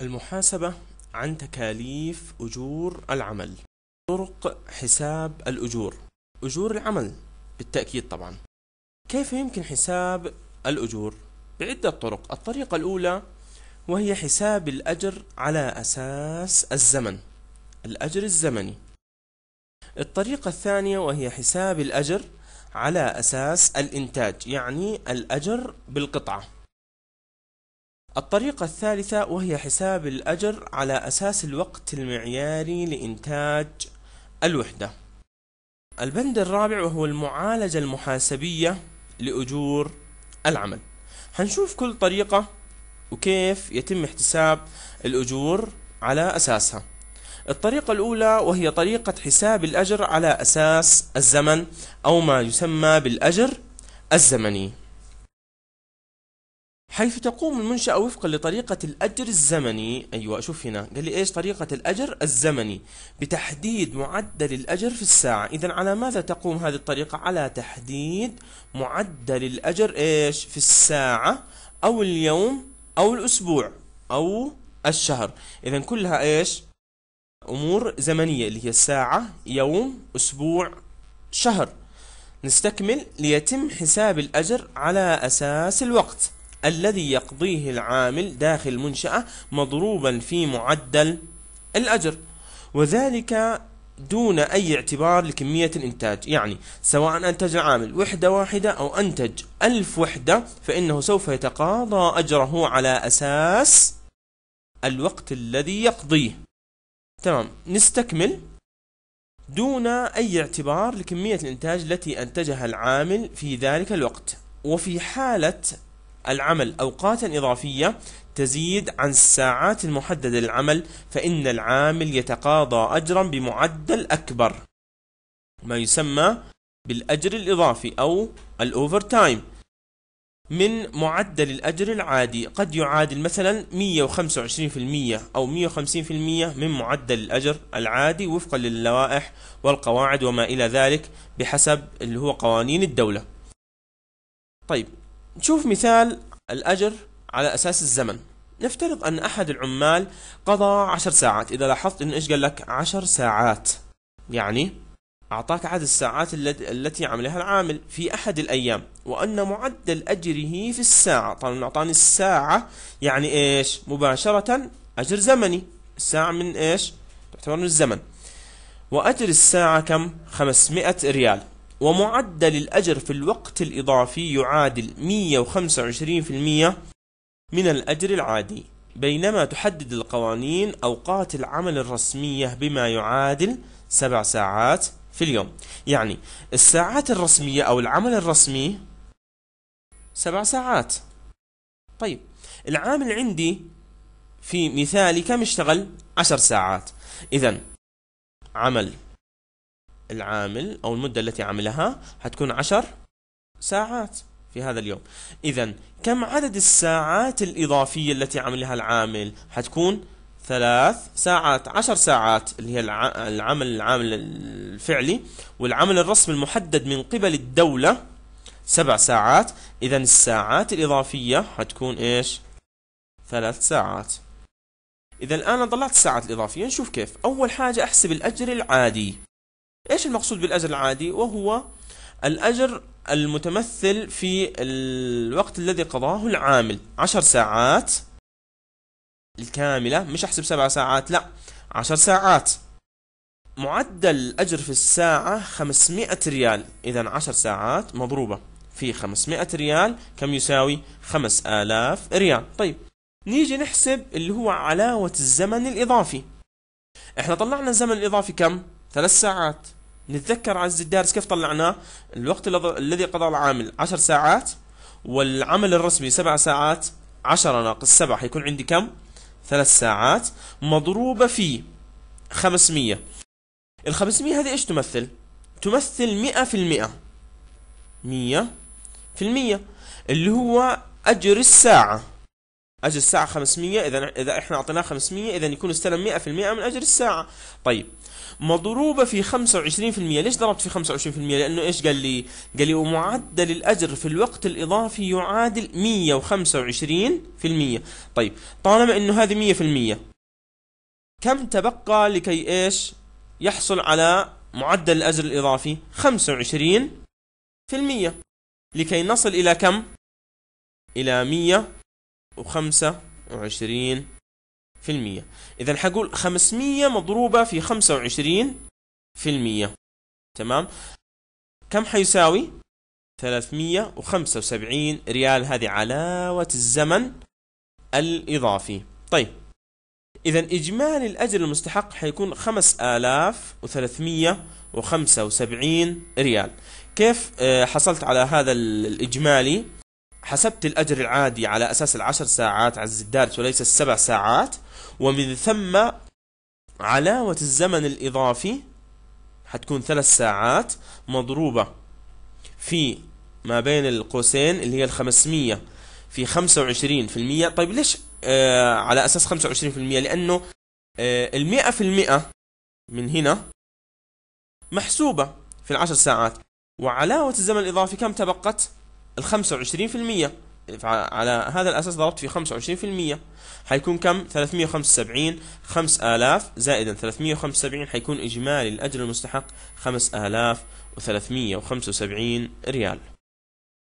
المحاسبة عن تكاليف أجور العمل طرق حساب الأجور أجور العمل بالتأكيد طبعا كيف يمكن حساب الأجور؟ بعدة طرق الطريقة الأولى وهي حساب الأجر على أساس الزمن الأجر الزمني الطريقة الثانية وهي حساب الأجر على أساس الإنتاج يعني الأجر بالقطعة الطريقة الثالثة وهي حساب الأجر على أساس الوقت المعياري لإنتاج الوحدة. البند الرابع وهو المعالجة المحاسبية لأجور العمل. حنشوف كل طريقة وكيف يتم احتساب الأجور على أساسها. الطريقة الأولى وهي طريقة حساب الأجر على أساس الزمن أو ما يسمى بالأجر الزمني. حيث تقوم المنشأة وفقا لطريقة الأجر الزمني أيوة شوف هنا قال لي إيش طريقة الأجر الزمني بتحديد معدل الأجر في الساعة إذا على ماذا تقوم هذه الطريقة على تحديد معدل الأجر إيش في الساعة أو اليوم أو الأسبوع أو الشهر إذا كلها إيش أمور زمنية اللي هي الساعة يوم أسبوع شهر نستكمل ليتم حساب الأجر على أساس الوقت الذي يقضيه العامل داخل المنشأة مضروبا في معدل الأجر وذلك دون أي اعتبار لكمية الإنتاج يعني سواء أنتج العامل وحدة واحدة أو أنتج ألف وحدة فإنه سوف يتقاضى أجره على أساس الوقت الذي يقضيه تمام نستكمل دون أي اعتبار لكمية الإنتاج التي أنتجها العامل في ذلك الوقت وفي حالة العمل أوقاتا إضافية تزيد عن الساعات المحددة للعمل فإن العامل يتقاضى أجرا بمعدل أكبر ما يسمى بالأجر الإضافي أو الأوفر تايم من معدل الأجر العادي قد يعادل مثلا 125% أو 150% من معدل الأجر العادي وفقا للوائح والقواعد وما إلى ذلك بحسب اللي هو قوانين الدولة طيب نشوف مثال الأجر على أساس الزمن نفترض أن أحد العمال قضى عشر ساعات إذا لاحظت أنه إيش قال لك عشر ساعات يعني أعطاك عدد الساعات التي عملها العامل في أحد الأيام وأن معدل أجره في الساعة طبعا أعطاني الساعة يعني إيش مباشرة أجر زمني الساعة من إيش تعتبر من الزمن وأجر الساعة كم 500 ريال ومعدل الأجر في الوقت الإضافي يعادل 125% من الأجر العادي بينما تحدد القوانين أوقات العمل الرسمية بما يعادل 7 ساعات في اليوم يعني الساعات الرسمية أو العمل الرسمي 7 ساعات طيب العامل عندي في مثالي كم اشتغل 10 ساعات إذا عمل العامل أو المدة التي عملها حتكون عشر ساعات في هذا اليوم إذا كم عدد الساعات الإضافية التي عملها العامل حتكون ثلاث ساعات عشر ساعات اللي هي العمل العامل الفعلي والعمل الرسمي المحدد من قبل الدولة سبع ساعات إذا الساعات الإضافية حتكون إيش ثلاث ساعات إذا الآن طلعت الساعات الإضافية نشوف كيف أول حاجة أحسب الأجر العادي إيش المقصود بالأجر العادي وهو الأجر المتمثل في الوقت الذي قضاه العامل عشر ساعات الكاملة مش أحسب سبع ساعات لا عشر ساعات معدل الأجر في الساعة 500 ريال إذا 10 ساعات مضروبة في 500 ريال كم يساوي 5000 ريال طيب نيجي نحسب اللي هو علاوة الزمن الإضافي احنا طلعنا الزمن الإضافي كم ثلاث ساعات نتذكر عز الدارس كيف طلعناه الوقت الذي قضى العامل 10 ساعات والعمل الرسمي 7 ساعات 10 ناقص 7 حيكون عندي كم 3 ساعات مضروبة في 500 ال 500 هذه ايش تمثل تمثل 100% 100% اللي هو اجر الساعة أجر الساعة 500 إذا إذا إحنا أعطيناه 500 إذا يكون استلم 100% من أجر الساعة طيب مضروبة في 25% ليش ضربت في 25% لأنه إيش قال لي قال لي ومعدل الأجر في الوقت الإضافي يعادل 125% طيب طالما أنه هذه 100% كم تبقى لكي إيش يحصل على معدل الأجر الإضافي 25% لكي نصل إلى كم إلى 100 وخمسة وعشرين في المية إذا حقول خمسمية مضروبة في خمسة وعشرين في المية تمام كم حيساوي 375 ريال هذه علاوة الزمن الإضافي طيب إذا إجمالي الأجر المستحق حيكون 5375 ريال كيف آه، حصلت على هذا الإجمالي حسبت الأجر العادي على أساس العشر ساعات عز الدارس وليس السبع ساعات ومن ثم علاوة الزمن الإضافي حتكون ثلاث ساعات مضروبة في ما بين القوسين اللي هي الخمسمية في 25% طيب ليش آه على أساس 25% لأنه آه المئة في المئة من هنا محسوبة في العشر ساعات وعلاوة الزمن الإضافي كم تبقت ال 25% على هذا الأساس ضربت في 25% حيكون كم 375 5000 زائدا 375 حيكون إجمالي الأجر المستحق 5375 ريال